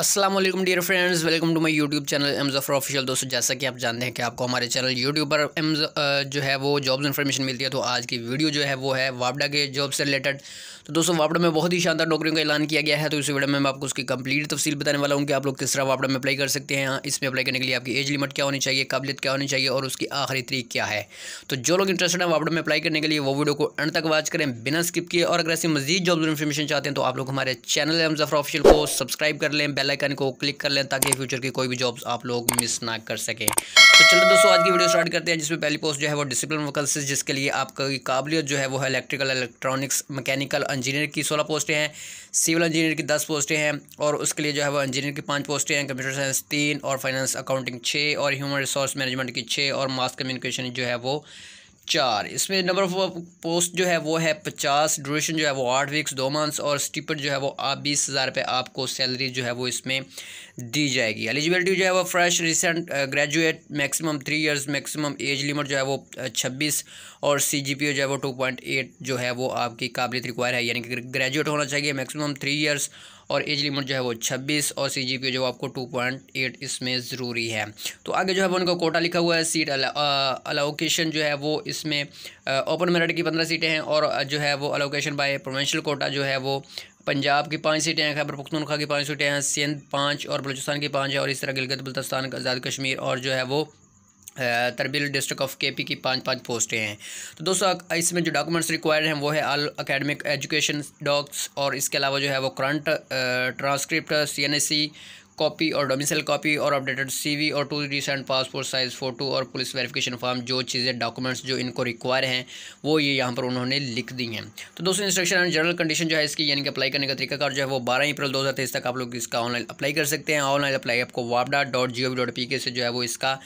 Aslam dear friends welcome to my YouTube channel M Jafar official दोस्तों जैसा कि आप जानते हैं कि आपको हमारे चैनल यूट्यूब पर एम्ज uh, जो है वो जॉब्स इन्फॉर्मेशन मिलती है तो आज की वीडियो जो है वो है वापडा के जॉब से रिलेटेड तो दोस्तों वापडा में बहुत ही शानदार नौकरियों का ऐलान किया गया है तो इस वीडियो में मैं आपको उसकी कंप्लीट तफसील बताने वाला हूँ कि आप लोग किस तरह वापडा में अप्लाई कर सकते हैं इसमें अप्लाई करने के लिए आपकी एज लिमिट क्या होनी चाहिए काबिलियत क्या होनी चाहिए और उसकी आखिरी तरीक क्या है तो जो लोग इंटरेस्टेड हैं वापडा में अप्लाई करने के लिए वो वीडियो को एंड तक वॉच करें बिना स्किप किए और अगर ऐसी मजीद जॉब्स इन्फॉर्मेशन चाहते हैं तो आप लोग हमारे चैनल एम्जा फॉर ऑफिशियल को सब्सक्राइब कर लें बेल आइकन को क्लिक कर लें ताकि फ्यूचर की कोई भी जॉब्स आप लोग मिस ना कर सकें तो चलो दोस्तों आज की वीडियो स्टार्ट करते हैं जिसमें पहली पोस्ट जो है वो डिसिप्लिन वैकेंसी जिसके लिए आपकी काबिलियत जो है वो है इलेक्ट्रिकल इलेक्ट्रॉनिक्स मैकेनिकल इंजीनियर की सोलह पोस्टें हैं सिविल इंजीनियर की दस पोस्टें हैं और उसके लिए जो है वो इंजीनियर की पाँच पोस्टें हैं कंप्यूटर साइंस तीन और फाइनेंस अकाउंटिंग छः और ह्यूमन रिसोर्स मैनेजमेंट की छः और मास कम्युनिकेशन जो है वो चार इसमें नंबर ऑफ पोस्ट जो है वो है पचास ड्यूरेशन जो है वो आठ वीक्स दो मंथ्स और स्टीपर जो है वो आप बीस हज़ार रुपये आपको सैलरी जो है वो इसमें दी जाएगी एलिजिबिलिटी जो है वो fresh recent graduate maximum three years maximum age limit जो है वो छब्बीस और सी जी पी जो है वो टू पॉइंट एट जो है वो आपकी काबिलियत रिक्वायर है यानी कि ग्रेजुएट होना चाहिए मैक्सिमम थ्री ईयर्स और एज लिमिट जो है वो छब्बीस और सी जी जो आपको टू पॉइंट एट इसमें ज़रूरी है तो आगे जो है वो उनका कोटा लिखा हुआ है सीट अलाउकेशन जो है वो इसमें ओपन मेरिट की पंद्रह सीटें हैं और जो है वो अलोकेशन बाय प्रोवेंशल कोटा जो है वो पंजाब की पाँच सीटें हैं खैबर पख्तूनखा की पाँच सीटें हैं सिंध पाँच और बलूचिस्तान की पाँच है और इस तरह गिलगित बल्तिस्तान आज़ाद कश्मीर और जो है वो तरबील डिस्ट्रिक्ट ऑफ केपी की पांच पांच पोस्टें हैं तो दोस्तों इसमें जो डॉक्यूमेंट्स रिक्वायर्ड हैं वो है आल अकेडमिक एजुकेशन डॉक्स और इसके अलावा जो है वो करंट ट्रांसक्रिप्ट सी कॉपी और डोमिसल कॉपी और अपडेटेड सीवी और two recent passport size photo और पुलिस वेरिफिकेशन फॉर्म जो चीज़ें डॉक्यूमेंट्स जो इनको रिक्वायर हैं वो ये यहाँ पर उन्होंने लिख दी हैं तो दोस्तों इंस्ट्रक्शन एंड जनरल कंडीशन जो है इसकी यानी कि अप्लाई करने का तरीका जो है वो बारह अप्रैल दो तक आप लोग इसका ऑनलाइन अप्लाई कर सकते हैं ऑनलाइन अप्लाई आपको वापडा dot G O V dot P K से जो है वो इसका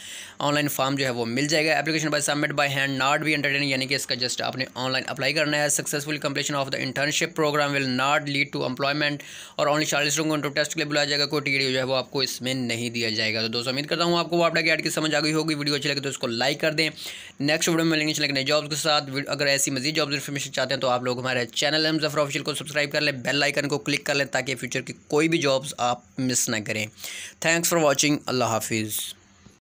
ऑनलाइन फॉर्म जो है वो मिल जाएगा application by submit by hand not भी एंटरटेन यानी कि इसका जस्ट आपने ऑनलाइन अप्लाई करना है successful completion of the internship programme will not lead to employment और ऑनली चालीस लोगों को टेस्ट के लिए बुलाया जाएगा कोई टी है वो आपको इसमें नहीं दिया जाएगा तो दोस्तों उम्मीद करता हूँ आपको वो आपका गाइड की समझ आ गई होगी वीडियो अच्छी लगे तो उसको लाइक कर दें नेक्स्ट वीडियो में मिलेंगे चलेंगे जॉब्स के साथ अगर ऐसी मजीद जॉब्स इन्फॉर्मेशन चाहते हैं तो आप लोग हमारे चैनल एम जफर ऑफिशियल को सब्सक्राइब कर लें बेल आइकन को क्लिक कर लें ताकि फ्यूचर की कोई भी जॉब्स आप मिस ना करें थैंक्स फॉर वॉचिंग अल्लाह हाफिज़